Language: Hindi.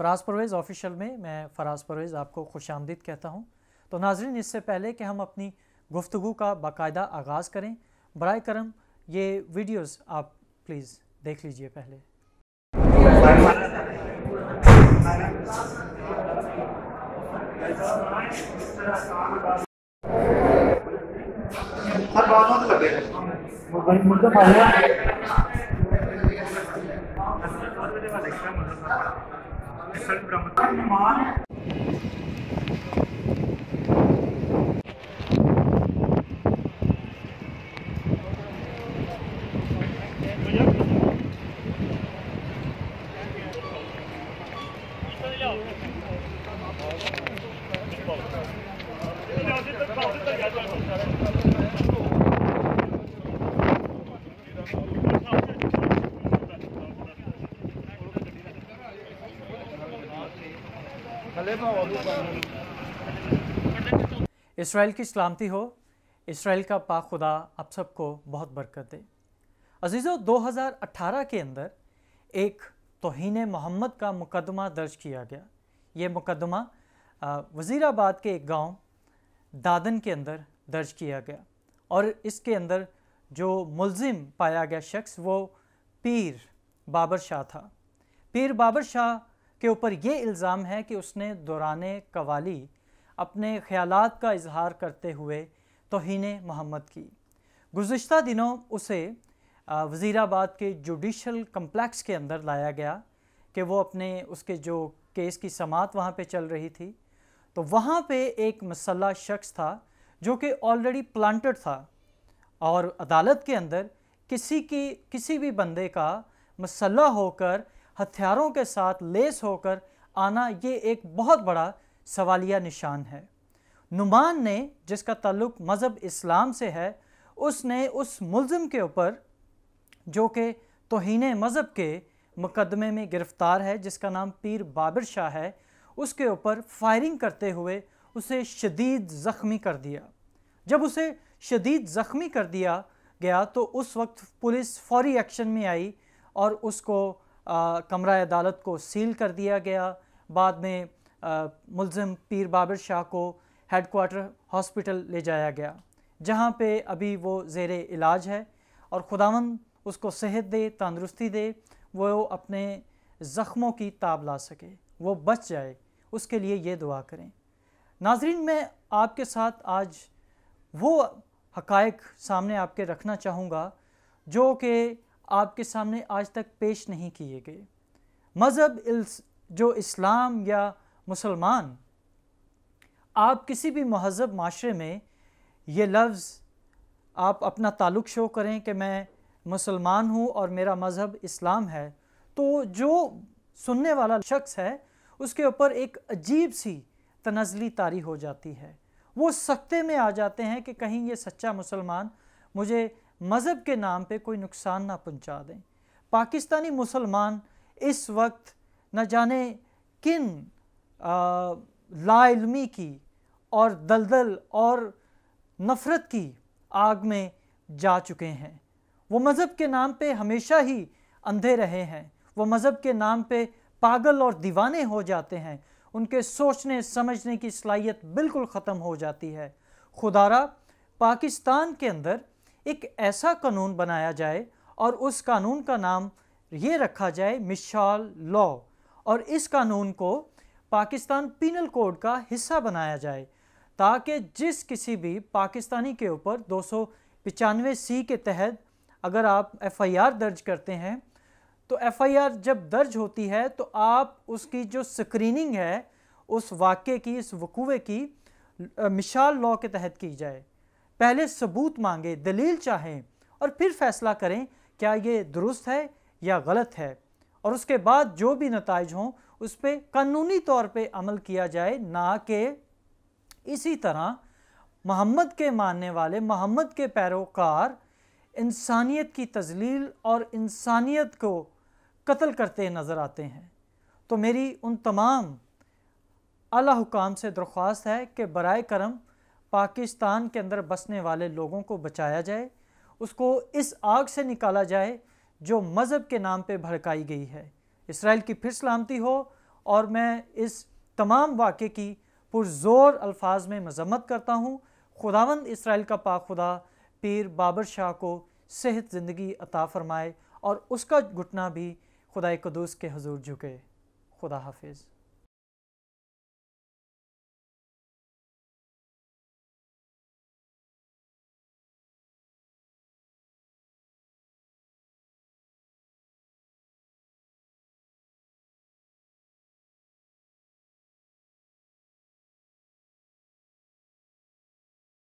फराज परवेज़ ऑफिशियल में मैं फराज परवेज़ आपको खुश आमदीद कहता हूँ तो नाजरन इससे पहले कि हम अपनी गुफ्तु का बाकायदा आगाज़ करें बर करम ये वीडियोज़ आप प्लीज़ देख लीजिए पहले हर बात सर्व ब्रह्म महान इसराइल की सलामती हो इसराइल का पाक खुदा आप सबको बहुत बरकत दे अजीज़ों 2018 के अंदर एक तोहन मोहम्मद का मुकदमा दर्ज किया गया ये मुकदमा वज़ीराबाद के एक गांव दादन के अंदर दर्ज किया गया और इसके अंदर जो मुलजिम पाया गया शख्स वो पीर बाबर शाह था पीर बाबर शाह के ऊपर ये इल्ज़ाम है कि उसने दौरान कवाली अपने ख्याल का इजहार करते हुए तोहन मोहम्मद की गुज्त दिनों उसे वज़ीराबाद के जुडिशल कम्प्लेक्स के अंदर लाया गया कि वो अपने उसके जो केस की समात वहाँ पर चल रही थी तो वहाँ पर एक मसला शख्स था जो कि ऑलरेडी प्लान्ट था और अदालत के अंदर किसी की किसी भी बंदे का मसला होकर हथियारों के साथ लेस होकर आना ये एक बहुत बड़ा सवालिया निशान है नुमान ने जिसका ताल्लुक मज़हब इस्लाम से है उसने उस मुलम के ऊपर जो कि तोहन मज़हब के मुकदमे में गिरफ़्तार है जिसका नाम पीर बाबर शाह है उसके ऊपर फायरिंग करते हुए उसे शदीद ज़ख्मी कर दिया जब उसे शदीद ज़ख्मी कर दिया गया तो उस वक्त पुलिस फौरी एक्शन में आई और उसको कमरा अदालत को सील कर दिया गया बाद में मुलम पीर बाबर शाह को हेड कोार्टर हॉस्पिटल ले जाया गया जहाँ पे अभी वो जेर इलाज है और खुदावन उसको सेहत दे तंदरुस्ती दे वो अपने ज़ख्मों की ताब ला सके वो बच जाए उसके लिए ये दुआ करें नाजरीन मैं आपके साथ आज वो हकायक सामने आपके रखना चाहूँगा जो कि आपके सामने आज तक पेश नहीं किए गए मज़हब जो इस्लाम या मुसलमान आप किसी भी महजब माशरे में ये लफ्ज़ आप अपना ताल्लुक शो करें कि मैं मुसलमान हूँ और मेरा मज़हब इस्लाम है तो जो सुनने वाला शख्स है उसके ऊपर एक अजीब सी तनजली तारी हो जाती है वो सख्ते में आ जाते हैं कि कहीं ये सच्चा मुसलमान मुझे मज़हब के नाम पे कोई नुकसान ना पहुंचा दें पाकिस्तानी मुसलमान इस वक्त न जाने किन लाइलमी की और दलदल और नफ़रत की आग में जा चुके हैं वो मज़हब के नाम पे हमेशा ही अंधे रहे हैं वो मज़हब के नाम पे पागल और दीवाने हो जाते हैं उनके सोचने समझने की सलाहियत बिल्कुल ख़त्म हो जाती है खुदारा पाकिस्तान के अंदर एक ऐसा कानून बनाया जाए और उस कानून का नाम ये रखा जाए मिशाल लॉ और इस कानून को पाकिस्तान पिनल कोड का हिस्सा बनाया जाए ताकि जिस किसी भी पाकिस्तानी के ऊपर दो सी के तहत अगर आप एफआईआर दर्ज करते हैं तो एफआईआर जब दर्ज होती है तो आप उसकी जो स्क्रीनिंग है उस वाक़े की इस वकूवे की मिशाल लॉ के तहत की जाए पहले सबूत मांगे दलील चाहें और फिर फैसला करें क्या ये दुरुस्त है या गलत है और उसके बाद जो भी नतज हों उस पर कानूनी तौर पर अमल किया जाए ना कि इसी तरह मोहम्मद के मानने वाले मोहम्मद के पैरोकार इंसानियत की तजलील और इंसानियत को कत्ल करते नज़र आते हैं तो मेरी उन तमाम अला हुकाम से दरख्वास्त है कि बरए करम पाकिस्तान के अंदर बसने वाले लोगों को बचाया जाए उसको इस आग से निकाला जाए जो मज़हब के नाम पे भड़काई गई है इसराइल की फिर सलामती हो और मैं इस तमाम वाक़े की पुरजोर अल्फाज में मजम्मत करता हूँ खुदावंद इसराइल का खुदा पीर बाबर शाह को सेहत ज़िंदगी अता फ़रमाए और उसका घुटना भी खुदा कदूस के हजूर झुके खुदा हाफिज़